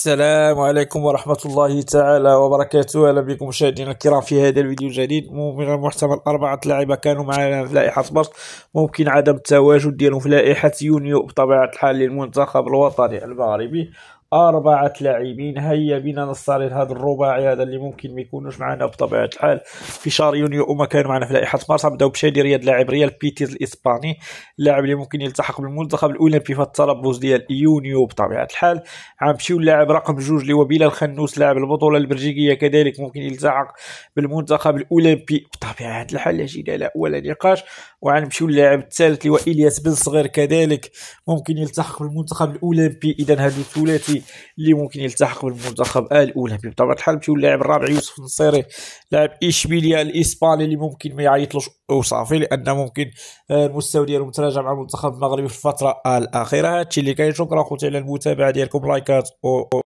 السلام عليكم ورحمة الله تعالى وبركاته أهلا بكم مشاهدينا الكرام في هذا الفيديو الجديد من المحتمل أربعة لاعبة كانوا معنا في لائحة مصر ممكن عدم التواجد ديالهم في لائحة يونيو بطبيعة الحال للمنتخب الوطني المغربي أربعة لاعبين هيا بنا نستعرض هذا الرباعي هذا اللي ممكن ما يكونوش معنا بطبيعة الحال في شهر يونيو وما كان معنا في لائحة مارس نبداو بشادي رياض لاعب ريال بيتيز الإسباني اللاعب اللي ممكن يلتحق بالمنتخب الأولمبي في التربص ديال يونيو بطبيعة الحال غنمشيو للاعب رقم جوج اللي هو بلال خنوس لاعب البطولة البلجيكية كذلك ممكن يلتحق بالمنتخب الأولمبي بطبيعة الحال لا جدال ولا نقاش وغنمشيو للاعب الثالث اللي هو إلياس بن صغير كذلك ممكن يلتحق بالمنتخب الأولمبي إذا هذا الثلاثي اللي ممكن يلتحق بالمنتخب الاولى بطبيعه الحال مشيو اللاعب الرابع يوسف النصيري لاعب اشبيليه الاسباني اللي ممكن ما يعيطلوش وصافي لان ممكن آه، المستوى ديالو متراجع مع المنتخب المغربي في الفتره الاخيره هادشي اللي كاين شكرا خوتي على المتابعه ديالكم لايكات و